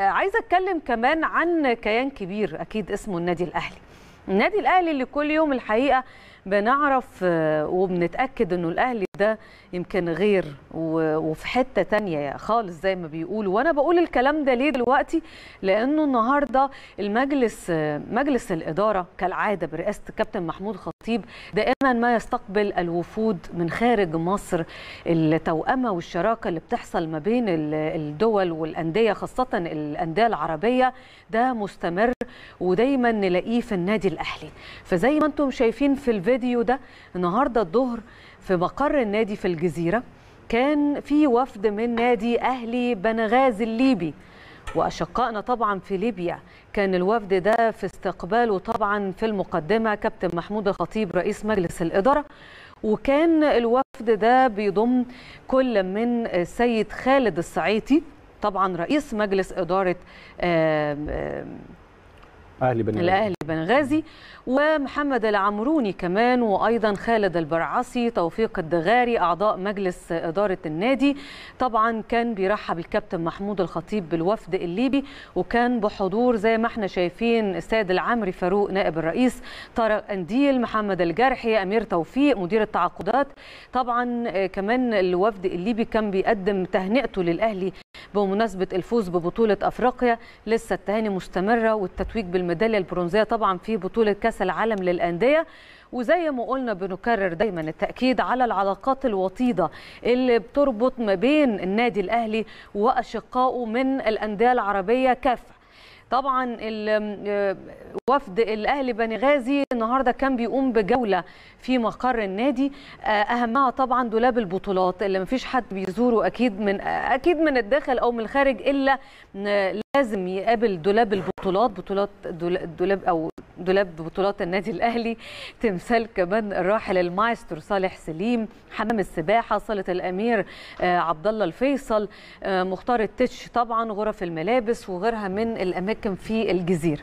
عايزه اتكلم كمان عن كيان كبير اكيد اسمه النادي الاهلي النادي الاهلي اللي كل يوم الحقيقه بنعرف آه، وبنتاكد انه الاهلي ده يمكن غير وفي حته تانية خالص زي ما بيقولوا وانا بقول الكلام ده ليه دلوقتي لانه النهارده المجلس آه، مجلس الاداره كالعاده برئاسه الكابتن محمود خطيب دائما ما يستقبل الوفود من خارج مصر التوأمه والشراكه اللي بتحصل ما بين الدول والانديه خاصه الانديه العربيه ده مستمر ودايما نلاقيه في النادي الاهلي فزي ما انتم شايفين في الفيديو الفيديو ده النهارده الظهر في مقر النادي في الجزيره كان في وفد من نادي اهلي بنغازي الليبي واشقائنا طبعا في ليبيا كان الوفد ده في استقباله طبعا في المقدمه كابتن محمود الخطيب رئيس مجلس الاداره وكان الوفد ده بيضم كل من السيد خالد الصعيتي طبعا رئيس مجلس اداره اهلي بنغازي الاهلي البنغازي ومحمد العمروني كمان وايضا خالد البرعصي توفيق الدغاري اعضاء مجلس اداره النادي طبعا كان بيرحب الكابتن محمود الخطيب بالوفد الليبي وكان بحضور زي ما احنا شايفين السيد العمري فاروق نائب الرئيس طارق انديل محمد الجرحي امير توفيق مدير التعاقدات طبعا آه، كمان الوفد الليبي كان بيقدم تهنئته للاهلي بمناسبه الفوز ببطوله افريقيا لسه التهاني مستمره والتتويج بالميداليه البرونزيه طبعا طبعا في بطوله كاس العالم للانديه وزي ما قلنا بنكرر دايما التاكيد على العلاقات الوطيده اللي بتربط ما بين النادي الاهلي واشقائه من الانديه العربيه كافه طبعا آه، وفد الاهلي بني غازي النهارده كان بيقوم بجوله في مقر النادي آه، اهمها طبعا دولاب البطولات اللي مفيش حد بيزوره اكيد من آه، اكيد من الداخل او من الخارج الا لازم يقابل دولاب البطولات بطولات دولاب او دولاب بطولات النادي الاهلي تمثال كمان الراحل المايستر صالح سليم حمام السباحه صاله الامير آه، عبد الله الفيصل آه، مختار التتش طبعا غرف الملابس وغيرها من الاماكن في الجزيره